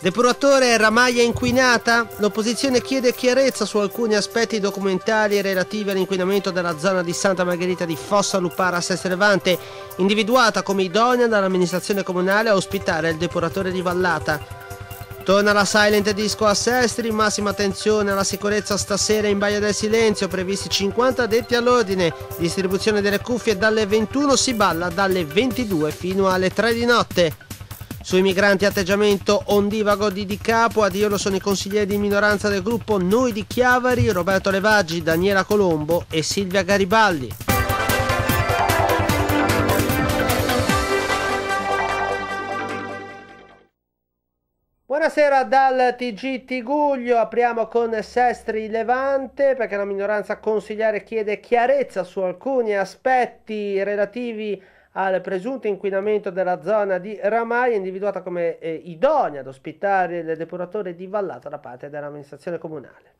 Depuratore Ramaglia inquinata? L'opposizione chiede chiarezza su alcuni aspetti documentali relativi all'inquinamento della zona di Santa Margherita di Fossa Lupara a Sestervante, individuata come idonea dall'amministrazione comunale a ospitare il depuratore di Vallata. Torna la silent disco a Sestri, massima attenzione alla sicurezza stasera in Baia del Silenzio, previsti 50 addetti all'ordine, distribuzione delle cuffie dalle 21 si balla dalle 22 fino alle 3 di notte. Sui migranti atteggiamento ondivago di Di Capo, addio lo sono i consiglieri di minoranza del gruppo Noi di Chiavari, Roberto Levaggi, Daniela Colombo e Silvia Garibaldi. Buonasera dal TG Tiguglio, apriamo con Sestri Levante perché la minoranza consigliare chiede chiarezza su alcuni aspetti relativi al presunto inquinamento della zona di Ramai, individuata come eh, idonea ad ospitare il depuratore di Vallata da parte dell'amministrazione comunale.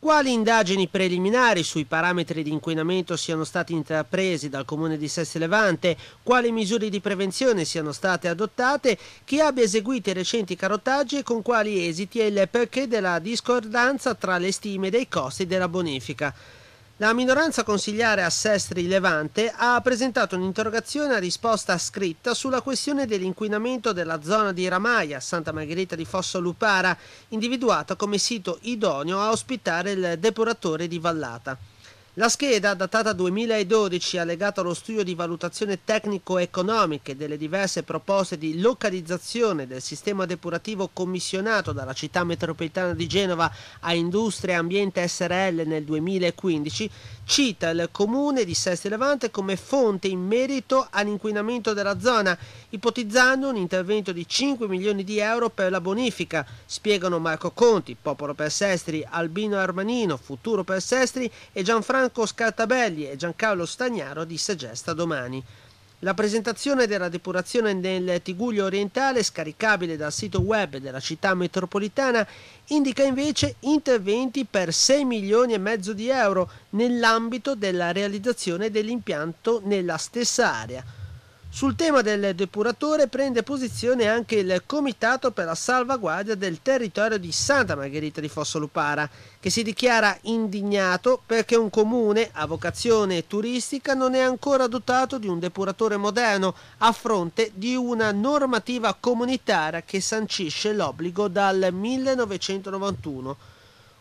Quali indagini preliminari sui parametri di inquinamento siano stati intrapresi dal comune di Sesti Levante, quali misure di prevenzione siano state adottate, chi abbia eseguito i recenti carottaggi e con quali esiti e il perché della discordanza tra le stime dei costi della bonifica. La minoranza consigliare a Sestri Levante ha presentato un'interrogazione a risposta scritta sulla questione dell'inquinamento della zona di Ramaia, Santa Margherita di Fosso Lupara, individuata come sito idoneo a ospitare il depuratore di Vallata. La scheda, datata 2012, allegata allo studio di valutazione tecnico-economiche delle diverse proposte di localizzazione del sistema depurativo commissionato dalla città metropolitana di Genova a Industria e Ambiente SRL nel 2015, cita il comune di Sesti Levante come fonte in merito all'inquinamento della zona, ipotizzando un intervento di 5 milioni di euro per la bonifica, spiegano Marco Conti, Popolo per Sestri, Albino Armanino, Futuro per Sestri e Gianfranco Franco Scartabelli e Giancarlo Stagnaro di Segesta domani. La presentazione della depurazione nel Tiguglio orientale, scaricabile dal sito web della città metropolitana, indica invece interventi per 6 milioni e mezzo di euro nell'ambito della realizzazione dell'impianto nella stessa area. Sul tema del depuratore prende posizione anche il Comitato per la salvaguardia del territorio di Santa Margherita di Fossolupara, che si dichiara indignato perché un comune a vocazione turistica non è ancora dotato di un depuratore moderno a fronte di una normativa comunitaria che sancisce l'obbligo dal 1991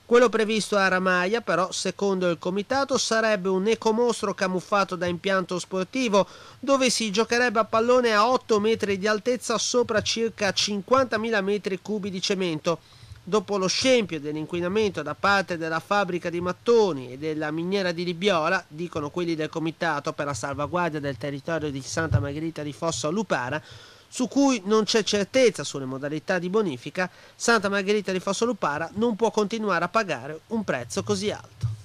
quello previsto a Ramaia, però, secondo il comitato, sarebbe un ecomostro camuffato da impianto sportivo, dove si giocherebbe a pallone a 8 metri di altezza sopra circa 50.000 metri cubi di cemento. Dopo lo scempio dell'inquinamento da parte della fabbrica di mattoni e della miniera di Libiola, dicono quelli del comitato per la salvaguardia del territorio di Santa Margherita di Fossa Lupara, su cui non c'è certezza sulle modalità di bonifica, Santa Margherita di Fossolupara non può continuare a pagare un prezzo così alto.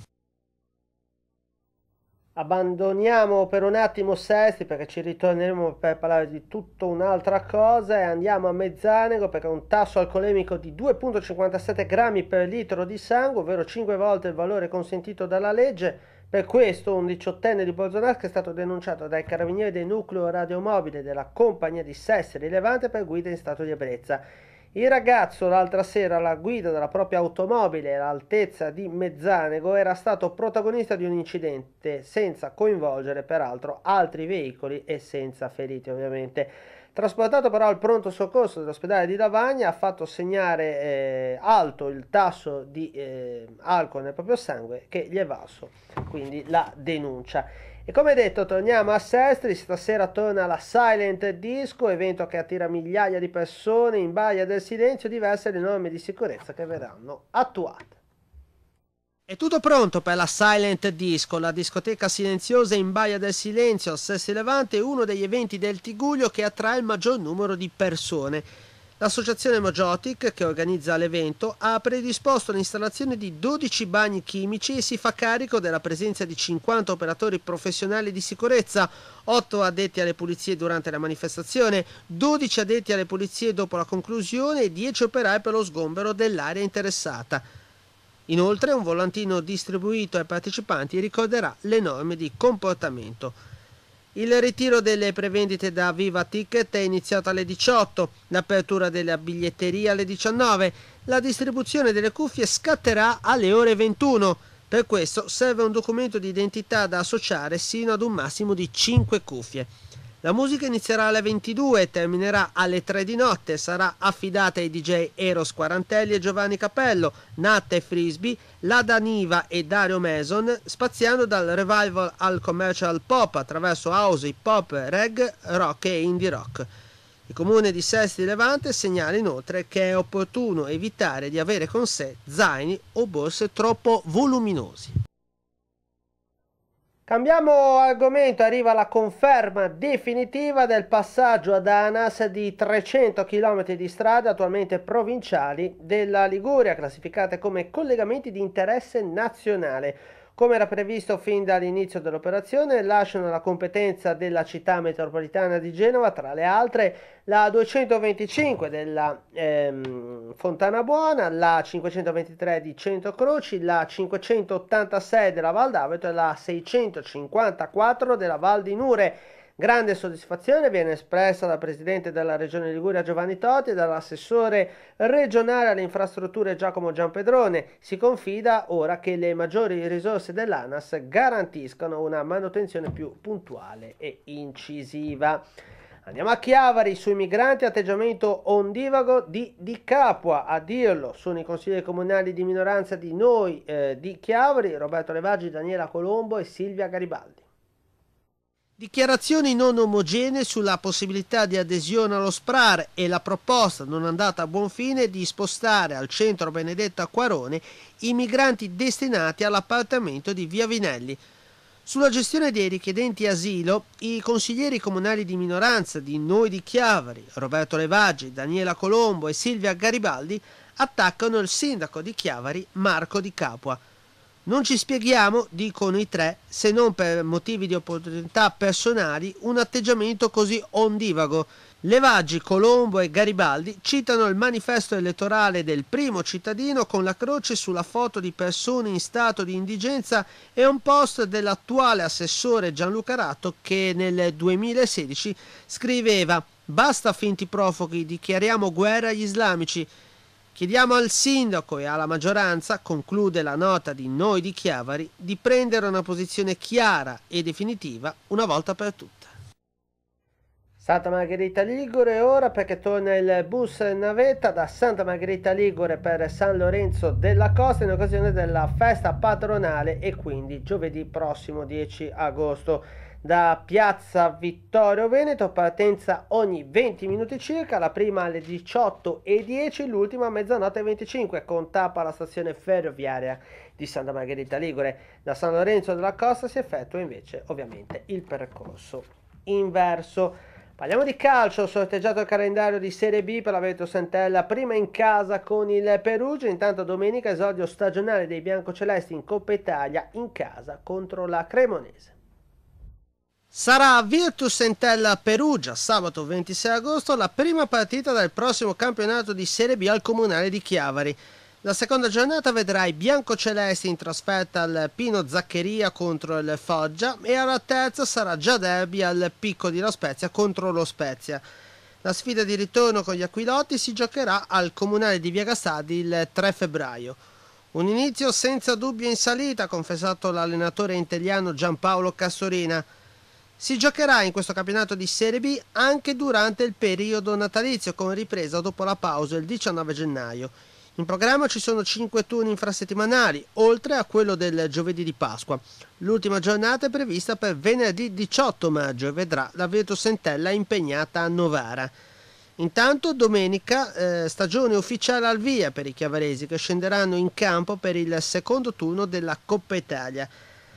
Abbandoniamo per un attimo Sesti perché ci ritorneremo per parlare di tutta un'altra cosa e andiamo a Mezzanego perché un tasso alcolemico di 2,57 grammi per litro di sangue, ovvero 5 volte il valore consentito dalla legge, per questo un diciottenne di Bolzonasco è stato denunciato dai carabinieri del nucleo radiomobile della compagnia di Sestri Rilevante per guida in stato di ebbrezza. Il ragazzo l'altra sera alla guida della propria automobile all'altezza di Mezzanego era stato protagonista di un incidente senza coinvolgere peraltro altri veicoli e senza feriti ovviamente. Trasportato però al pronto soccorso dell'ospedale di Lavagna ha fatto segnare eh, alto il tasso di eh, alcol nel proprio sangue che gli è valso, quindi la denuncia. E come detto, torniamo a Sestri, stasera torna la Silent Disco, evento che attira migliaia di persone in baia del silenzio, diverse le norme di sicurezza che verranno attuate. È tutto pronto per la Silent Disco, la discoteca silenziosa in Baia del Silenzio a Sessi Levante, uno degli eventi del Tiguglio che attrae il maggior numero di persone. L'associazione Mojotic, che organizza l'evento, ha predisposto l'installazione di 12 bagni chimici e si fa carico della presenza di 50 operatori professionali di sicurezza, 8 addetti alle pulizie durante la manifestazione, 12 addetti alle pulizie dopo la conclusione e 10 operai per lo sgombero dell'area interessata. Inoltre un volantino distribuito ai partecipanti ricorderà le norme di comportamento. Il ritiro delle prevendite da Viva Ticket è iniziato alle 18, l'apertura della biglietteria alle 19, la distribuzione delle cuffie scatterà alle ore 21. Per questo serve un documento di identità da associare sino ad un massimo di 5 cuffie. La musica inizierà alle 22 e terminerà alle 3 di notte. Sarà affidata ai DJ Eros Quarantelli e Giovanni Capello, Natta e Frisbee, La Daniva e Dario Mason, spaziando dal revival al commercial pop attraverso house, hip hop, reggae, rock e indie rock. Il comune di Sesti Levante segnala inoltre che è opportuno evitare di avere con sé zaini o borse troppo voluminosi. Cambiamo argomento, arriva la conferma definitiva del passaggio ad ANAS di 300 km di strade attualmente provinciali della Liguria, classificate come collegamenti di interesse nazionale. Come era previsto fin dall'inizio dell'operazione, lasciano la competenza della città metropolitana di Genova, tra le altre, la 225 della ehm, Fontana Buona, la 523 di Centocroci, la 586 della Val d'Aveto e la 654 della Val di Nure Grande soddisfazione viene espressa dal presidente della Regione Liguria Giovanni Totti e dall'assessore regionale alle infrastrutture Giacomo Giampedrone. Si confida ora che le maggiori risorse dell'ANAS garantiscano una manutenzione più puntuale e incisiva. Andiamo a Chiavari sui migranti, atteggiamento ondivago di Di Capua. A dirlo sono i consiglieri comunali di minoranza di noi eh, di Chiavari, Roberto Levaggi, Daniela Colombo e Silvia Garibaldi. Dichiarazioni non omogenee sulla possibilità di adesione allo SPRAR e la proposta non andata a buon fine di spostare al centro Benedetto Acquarone i migranti destinati all'appartamento di Via Vinelli. Sulla gestione dei richiedenti asilo, i consiglieri comunali di minoranza di Noi di Chiavari, Roberto Levaggi, Daniela Colombo e Silvia Garibaldi attaccano il sindaco di Chiavari Marco Di Capua. Non ci spieghiamo, dicono i tre, se non per motivi di opportunità personali, un atteggiamento così ondivago. Levaggi, Colombo e Garibaldi citano il manifesto elettorale del primo cittadino con la croce sulla foto di persone in stato di indigenza e un post dell'attuale assessore Gianluca Ratto che nel 2016 scriveva Basta finti profughi, dichiariamo guerra agli islamici. Chiediamo al sindaco e alla maggioranza, conclude la nota di Noi di Chiavari, di prendere una posizione chiara e definitiva una volta per tutte. Santa Margherita Ligure ora perché torna il bus navetta da Santa Margherita Ligure per San Lorenzo della Costa in occasione della festa patronale e quindi giovedì prossimo 10 agosto da Piazza Vittorio Veneto, partenza ogni 20 minuti circa, la prima alle 18.10, l'ultima a mezzanotte e 25, con tappa alla stazione ferroviaria di Santa Margherita Ligure. Da San Lorenzo della Costa si effettua invece ovviamente il percorso inverso. Parliamo di calcio, sorteggiato il calendario di Serie B per la Veneto Santella, prima in casa con il Perugia, intanto domenica esordio stagionale dei biancocelesti in Coppa Italia in casa contro la Cremonese. Sarà Virtus Entella Perugia sabato 26 agosto la prima partita del prossimo campionato di Serie B al Comunale di Chiavari. La seconda giornata vedrà i biancocelesti in trasferta al Pino Zaccheria contro il Foggia e alla terza sarà già derby al Picco di La Spezia contro lo Spezia. La sfida di ritorno con gli Aquilotti si giocherà al Comunale di Via Gastadi il 3 febbraio. Un inizio senza dubbio in salita, ha confessato l'allenatore italiano Giampaolo Cassorina. Si giocherà in questo campionato di Serie B anche durante il periodo natalizio, con ripresa dopo la pausa il 19 gennaio. In programma ci sono 5 turni infrasettimanali, oltre a quello del giovedì di Pasqua. L'ultima giornata è prevista per venerdì 18 maggio e vedrà la Virtus Sentella impegnata a Novara. Intanto domenica eh, stagione ufficiale al via per i chiavaresi che scenderanno in campo per il secondo turno della Coppa Italia.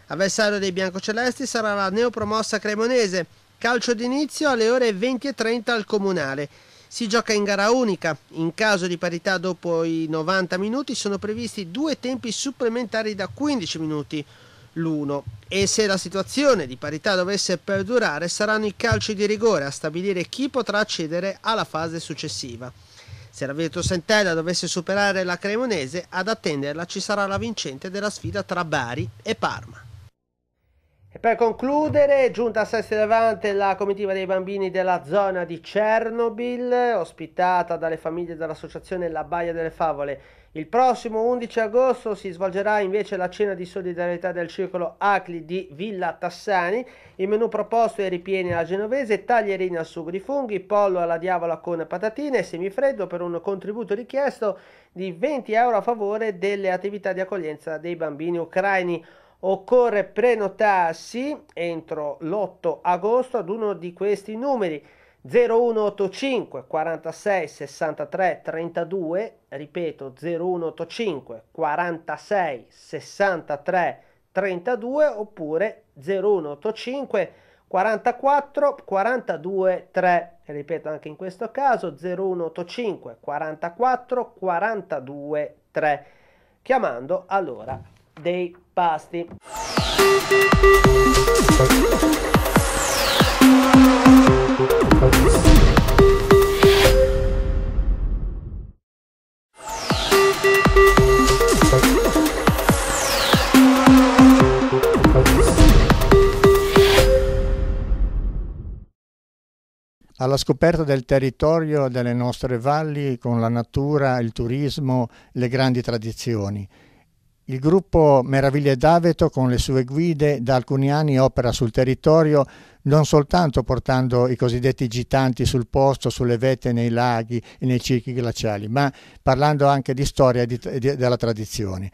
Avversario dei biancocelesti sarà la neopromossa cremonese. Calcio d'inizio alle ore 20.30 al Comunale. Si gioca in gara unica. In caso di parità dopo i 90 minuti sono previsti due tempi supplementari da 15 minuti l'uno. E se la situazione di parità dovesse perdurare saranno i calci di rigore a stabilire chi potrà accedere alla fase successiva. Se la Virtus Entella dovesse superare la Cremonese, ad attenderla ci sarà la vincente della sfida tra Bari e Parma. E per concludere, giunta a Sesto Levante la comitiva dei bambini della zona di Chernobyl, ospitata dalle famiglie dell'associazione La Baia delle Favole. Il prossimo 11 agosto si svolgerà invece la cena di solidarietà del circolo Acli di Villa Tassani. Il menù proposto è ripieni alla genovese, taglierini al sugo di funghi, pollo alla diavola con patatine e semifreddo per un contributo richiesto di 20 euro a favore delle attività di accoglienza dei bambini ucraini. Occorre prenotarsi entro l'8 agosto ad uno di questi numeri 0185 46 63 32, ripeto 0185 46 63 32 oppure 0185 44 42 3, ripeto anche in questo caso 0185 44 42 3, chiamando allora dei pasti. alla scoperta del territorio, delle nostre valli, con la natura, il turismo, le grandi tradizioni. Il gruppo Meraviglie d'Aveto con le sue guide da alcuni anni opera sul territorio non soltanto portando i cosiddetti gitanti sul posto, sulle vette, nei laghi e nei circhi glaciali, ma parlando anche di storia e della tradizione.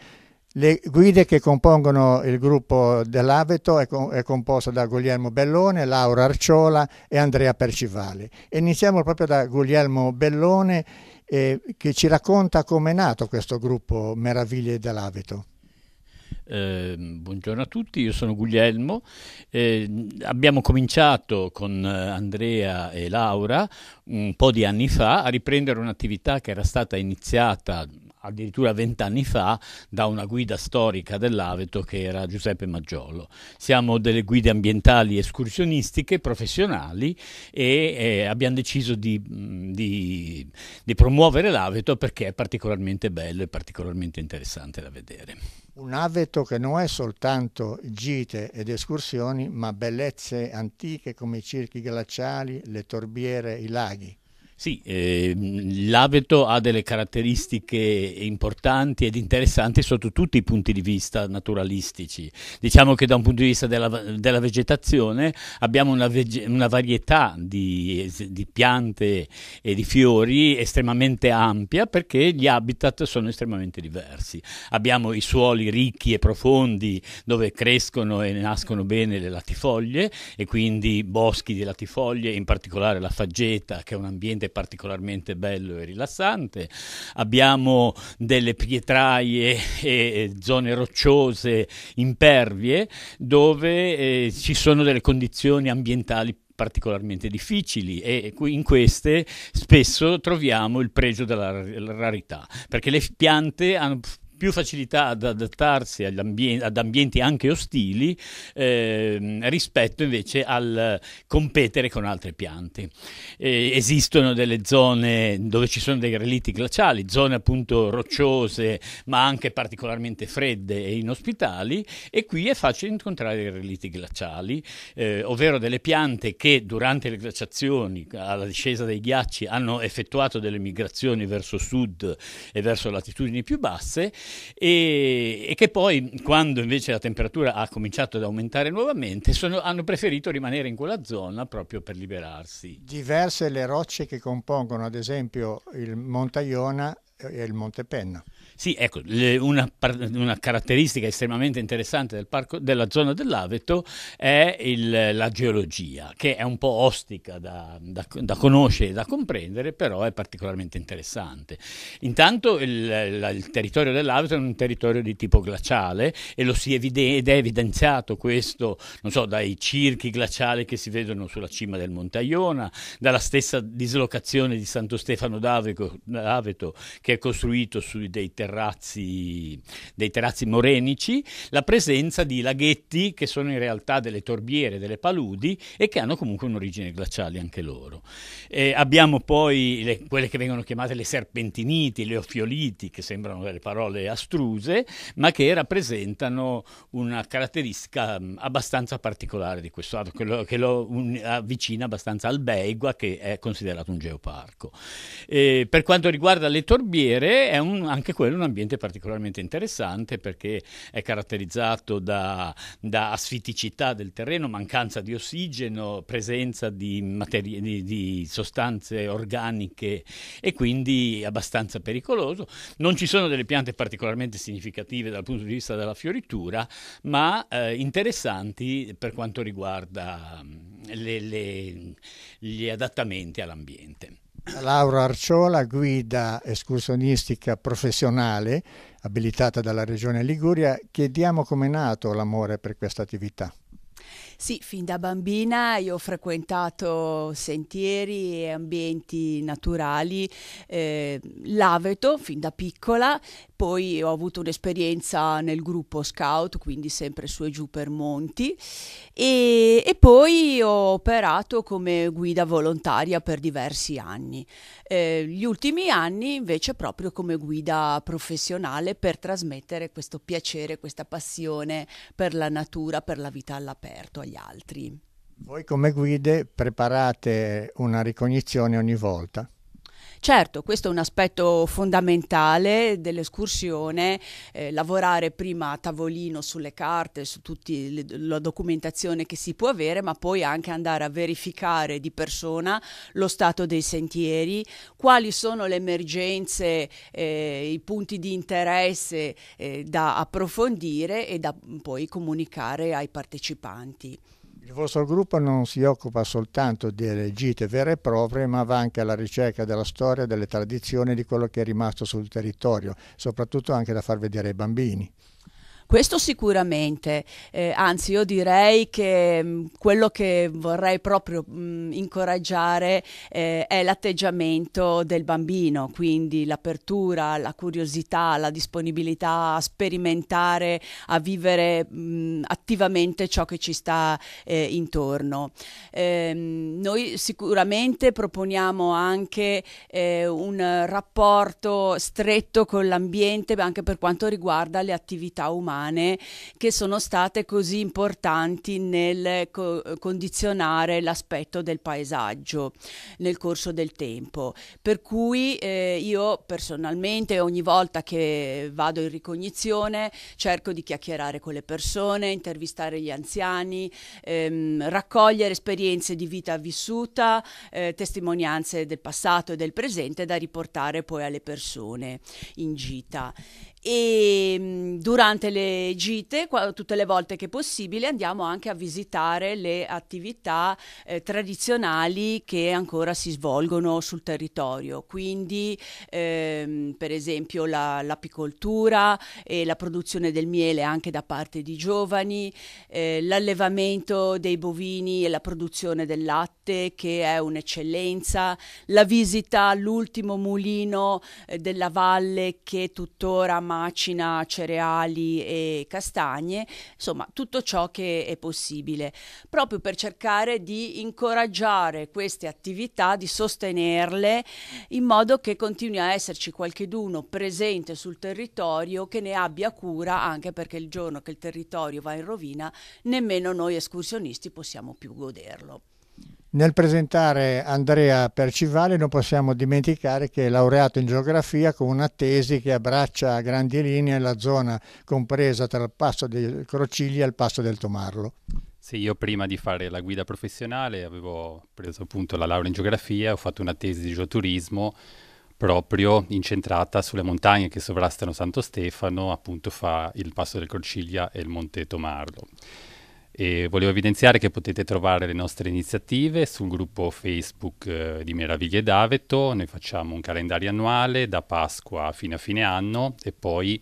Le guide che compongono il gruppo dell'Aveto è, co- è composta da Guglielmo Bellone, Laura Arciola e Andrea Percivale. Iniziamo proprio da Guglielmo Bellone eh, che ci racconta come è nato questo gruppo Meraviglie dell'Aveto. Eh, buongiorno a tutti, io sono Guglielmo. Eh, abbiamo cominciato con eh, Andrea e Laura un po' di anni fa a riprendere un'attività che era stata iniziata addirittura vent'anni fa da una guida storica dell'Aveto che era Giuseppe Maggiolo. Siamo delle guide ambientali escursionistiche, professionali e eh, abbiamo deciso di, mm, di, di promuovere l'Aveto perché è particolarmente bello e particolarmente interessante da vedere. Un Aveto che non è soltanto gite ed escursioni, ma bellezze antiche come i circhi glaciali, le torbiere, i laghi. Sì, eh, l'Aveto ha delle caratteristiche importanti ed interessanti sotto tutti i punti di vista naturalistici. Diciamo che da un punto di vista della, della vegetazione abbiamo una, vege, una varietà di, di, piante e di fiori estremamente ampia perché gli habitat sono estremamente diversi. Abbiamo i suoli ricchi e profondi dove crescono e nascono bene le latifoglie e quindi boschi di latifoglie, in particolare la faggeta che è un ambiente particolarmente bello e rilassante, abbiamo delle pietraie e zone rocciose impervie dove eh, ci sono delle condizioni ambientali particolarmente difficili e in queste spesso troviamo il pregio della rarità, perché le piante hanno più facilità ad adattarsi ambien- ad ambienti anche ostili eh, rispetto invece al competere con altre piante. Eh, esistono delle zone dove ci sono dei relitti glaciali, zone appunto rocciose ma anche particolarmente fredde e inospitali e qui è facile incontrare i relitti glaciali, eh, ovvero delle piante che durante le glaciazioni, alla discesa dei ghiacci, hanno effettuato delle migrazioni verso sud e verso latitudini più basse e, e che poi quando invece la temperatura ha cominciato ad aumentare nuovamente sono, hanno preferito rimanere in quella zona proprio per liberarsi. Diverse le rocce che compongono ad esempio il Monte Iona e il Monte Penna. Sì, ecco, una, una, caratteristica estremamente interessante del parco, della zona dell'Aveto è il, la geologia, che è un po' ostica da, da, da, conoscere e da comprendere, però è particolarmente interessante. Intanto il, la, il territorio dell'Aveto è un territorio di tipo glaciale e lo si evide- ed è evidenziato questo, non so, dai circhi glaciali che si vedono sulla cima del Montaiona, dalla stessa dislocazione di Santo Stefano d'Aveto, d'Aveto che è costruito su dei terreni terrazzi, dei terrazzi morenici, la presenza di laghetti che sono in realtà delle torbiere, delle paludi e che hanno comunque un'origine glaciale anche loro. Eh, abbiamo poi le, quelle che vengono chiamate le serpentiniti, le ofioliti, che sembrano delle parole astruse, ma che rappresentano una caratteristica mm, abbastanza particolare di questo lato, che lo, che lo un, avvicina abbastanza al Beigua, che è considerato un geoparco. Eh, per quanto riguarda le torbiere, è un, anche quello in un ambiente particolarmente interessante perché è caratterizzato da, da asfiticità del terreno, mancanza di ossigeno, presenza di, materie, di, di sostanze organiche e quindi abbastanza pericoloso. Non ci sono delle piante particolarmente significative dal punto di vista della fioritura, ma eh, interessanti per quanto riguarda mm, le, le, gli adattamenti all'ambiente. Laura Arciola, guida escursionistica professionale abilitata dalla Regione Liguria, chiediamo come è nato l'amore per questa attività. Sì, fin da bambina io ho frequentato sentieri e ambienti naturali, eh, l'aveto fin da piccola, poi ho avuto un'esperienza nel gruppo scout, quindi sempre su e giù per monti. E, e poi ho operato come guida volontaria per diversi anni. Eh, gli ultimi anni invece proprio come guida professionale per trasmettere questo piacere, questa passione per la natura, per la vita all'aperto agli altri. Voi come guide preparate una ricognizione ogni volta? Certo, questo è un aspetto fondamentale dell'escursione, eh, lavorare prima a tavolino sulle carte, su tutta la documentazione che si può avere, ma poi anche andare a verificare di persona lo stato dei sentieri, quali sono le emergenze, eh, i punti di interesse eh, da approfondire e da mm, poi comunicare ai partecipanti. Il vostro gruppo non si occupa soltanto delle gite vere e proprie, ma va anche alla ricerca della storia, delle tradizioni, di quello che è rimasto sul territorio, soprattutto anche da far vedere ai bambini. Questo sicuramente, eh, anzi io direi che mh, mm, quello che vorrei proprio mh, mm, incoraggiare eh, è l'atteggiamento del bambino, quindi l'apertura, la curiosità, la disponibilità a sperimentare, a vivere mh, mm, attivamente ciò che ci sta eh, intorno. Ehm, noi sicuramente proponiamo anche eh, un rapporto stretto con l'ambiente anche per quanto riguarda le attività umane umane che sono state così importanti nel co- condizionare l'aspetto del paesaggio nel corso del tempo. Per cui eh, io personalmente ogni volta che vado in ricognizione cerco di chiacchierare con le persone, intervistare gli anziani, ehm, raccogliere esperienze di vita vissuta, eh, testimonianze del passato e del presente da riportare poi alle persone in gita. E mm, durante le gite, qua, tutte le volte che possibile, andiamo anche a visitare le attività eh, tradizionali che ancora si svolgono sul territorio. Quindi, ehm, per esempio, la, l'apicoltura e la produzione del miele anche da parte di giovani, eh, l'allevamento dei bovini e la produzione del latte, che è un'eccellenza, la visita all'ultimo mulino eh, della valle che tuttora macina cereali e castagne, insomma tutto ciò che è possibile, proprio per cercare di incoraggiare queste attività, di sostenerle in modo che continui a esserci qualcheduno presente sul territorio che ne abbia cura anche perché il giorno che il territorio va in rovina nemmeno noi escursionisti possiamo più goderlo. Nel presentare Andrea Percivale non possiamo dimenticare che è laureato in geografia con una tesi che abbraccia a grandi linee la zona compresa tra il passo del Crociglia e il passo del Tomarlo. Sì, io prima di fare la guida professionale avevo preso appunto la laurea in geografia, ho fatto una tesi di geoturismo proprio incentrata sulle montagne che sovrastano Santo Stefano, appunto fa il passo del Crociglia e il Monte Tomarlo. E volevo evidenziare che potete trovare le nostre iniziative sul gruppo Facebook eh, di Meraviglie d'Aveto, noi facciamo un calendario annuale da Pasqua fino a fine anno e poi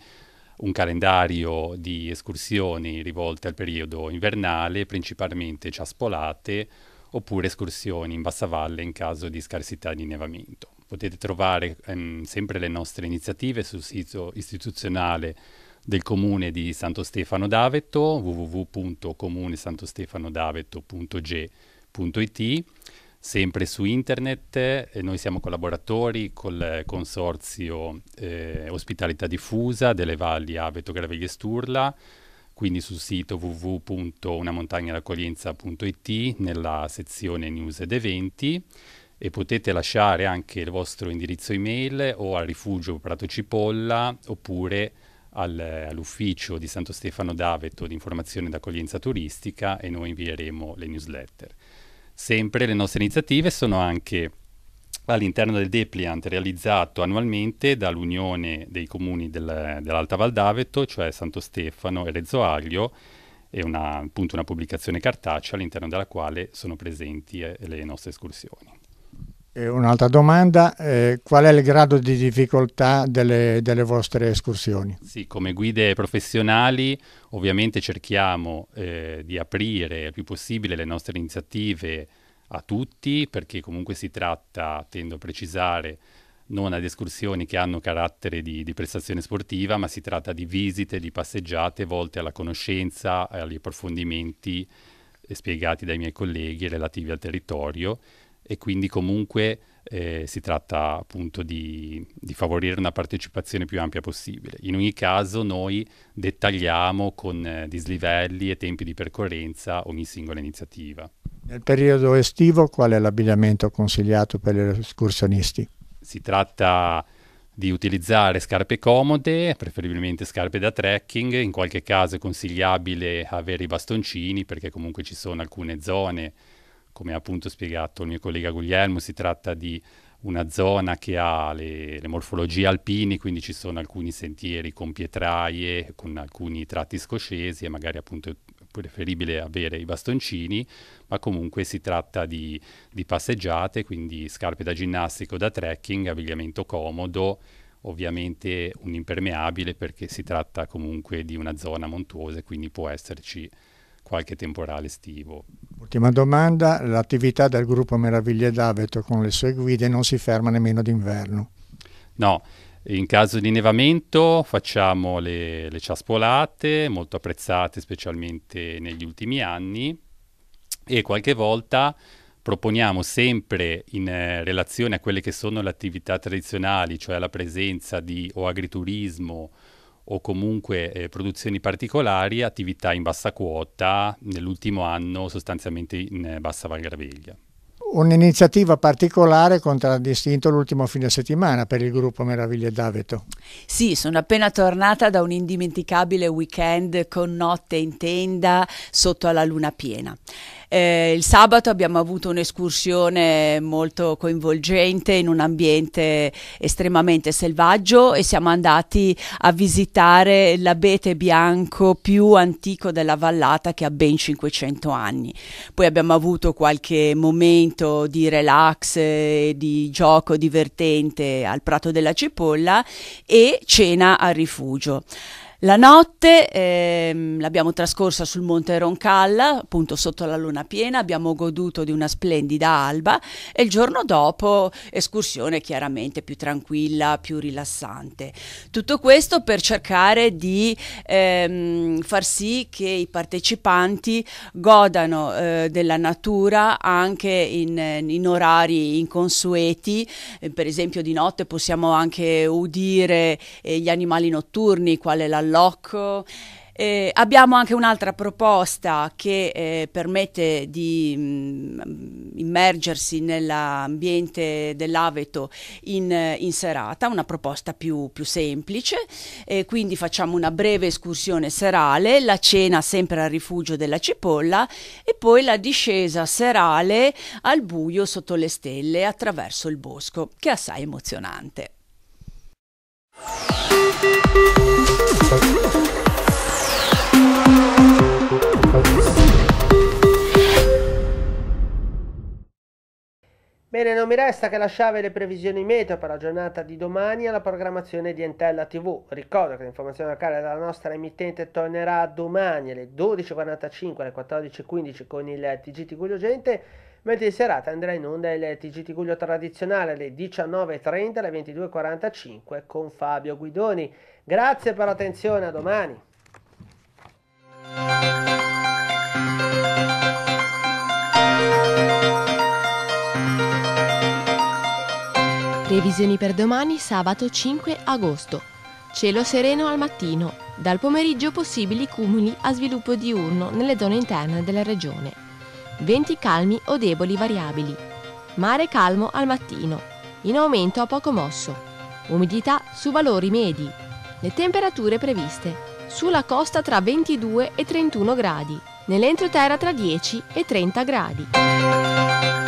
un calendario di escursioni rivolte al periodo invernale, principalmente ciaspolate oppure escursioni in bassa valle in caso di scarsità di innevamento. Potete trovare ehm, sempre le nostre iniziative sul sito istituzionale del Comune di Santo Stefano d'Aveto, www.comunestantostefanodaveto.g.it, sempre su internet. Eh, noi siamo collaboratori col Consorzio eh, Ospitalità Diffusa delle Valli Aveto, Graviglia e Sturla, quindi sul sito www.unamontagnaraccoglienza.it nella sezione news ed eventi e potete lasciare anche il vostro indirizzo email o al rifugio Prato Cipolla oppure al, all'ufficio di Santo Stefano d'Aveto di informazione ed accoglienza turistica e noi invieremo le newsletter. Sempre le nostre iniziative sono anche all'interno del Depliant realizzato annualmente dall'Unione dei Comuni del, dell'Alta Val d'Aveto, cioè Santo Stefano e Rezzoaglio, è una, appunto una pubblicazione cartacea all'interno della quale sono presenti eh, le nostre escursioni. Eh, un'altra domanda, eh, qual è il grado di difficoltà delle, delle, vostre escursioni? Sì, come guide professionali ovviamente cerchiamo eh, di aprire il più possibile le nostre iniziative a tutti, perché comunque si tratta, tendo a precisare, non ad escursioni che hanno carattere di, di prestazione sportiva, ma si tratta di visite, di passeggiate volte alla conoscenza, e agli approfondimenti eh, spiegati dai miei colleghi relativi al territorio e quindi comunque eh, si tratta appunto di, di, favorire una partecipazione più ampia possibile. In ogni caso noi dettagliamo con eh, dislivelli e tempi di percorrenza ogni singola iniziativa. Nel periodo estivo qual è l'abbigliamento consigliato per gli escursionisti? Si tratta di utilizzare scarpe comode, preferibilmente scarpe da trekking, in qualche caso è consigliabile avere i bastoncini perché comunque ci sono alcune zone come appunto spiegato il mio collega Guglielmo, si tratta di una zona che ha le, le, morfologie alpini, quindi ci sono alcuni sentieri con pietraie, con alcuni tratti scoscesi e magari appunto è preferibile avere i bastoncini, ma comunque si tratta di, di passeggiate, quindi scarpe da ginnastico, da trekking, abbigliamento comodo, ovviamente un impermeabile perché si tratta comunque di una zona montuosa e quindi può esserci qualche temporale estivo. Ultima domanda, l'attività del gruppo Meraviglie d'Aveto con le sue guide non si ferma nemmeno d'inverno? No, in caso di innevamento facciamo le, le ciaspolate, molto apprezzate specialmente negli ultimi anni, e qualche volta proponiamo sempre in eh, relazione a quelle che sono le attività tradizionali, cioè la presenza di o agriturismo o comunque eh, produzioni particolari, attività in bassa quota, nell'ultimo anno sostanzialmente in eh, bassa Valgraveglia. Un'iniziativa particolare contraddistinto l'ultimo fine settimana per il gruppo Meraviglie d'Aveto. Sì, sono appena tornata da un indimenticabile weekend con notte in tenda sotto alla luna piena. Eh, il sabato abbiamo avuto un'escursione molto coinvolgente in un ambiente estremamente selvaggio e siamo andati a visitare l'abete bianco più antico della vallata che ha ben 500 anni. Poi abbiamo avuto qualche momento di relax, eh, di gioco divertente al Prato della Cipolla e cena al rifugio. La notte ehm, l'abbiamo trascorsa sul Monte Roncalla, appunto sotto la luna piena, abbiamo goduto di una splendida alba e il giorno dopo escursione chiaramente più tranquilla, più rilassante. Tutto questo per cercare di ehm, far sì che i partecipanti godano eh, della natura anche in, in orari inconsueti, eh, per esempio di notte possiamo anche udire eh, gli animali notturni, quale la allocco. Eh, abbiamo anche un'altra proposta che eh, permette di mh, mm, immergersi nell'ambiente dell'Aveto in, in, serata, una proposta più, più semplice, eh, quindi facciamo una breve escursione serale, la cena sempre al rifugio della cipolla e poi la discesa serale al buio sotto le stelle attraverso il bosco, che è assai emozionante. Bene, non mi resta che lasciare le previsioni meteo per la giornata di domani alla programmazione di Entella TV. Ricordo che l'informazione locale della nostra emittente tornerà domani alle 12.45 alle 14.15 con il TG Tiguglio Gente, mentre in serata andrà in onda il TG Tiguglio tradizionale alle 19.30 alle 22.45 con Fabio Guidoni. Grazie per l'attenzione, a domani. Previsioni per domani sabato 5 agosto. Cielo sereno al mattino. Dal pomeriggio possibili cumuli a sviluppo diurno nelle zone interne della regione. Venti calmi o deboli variabili. Mare calmo al mattino. In aumento a poco mosso. Umidità su valori medi le temperature previste. Sulla costa tra 22 e 31 gradi, nell'entroterra tra 10 e 30 gradi.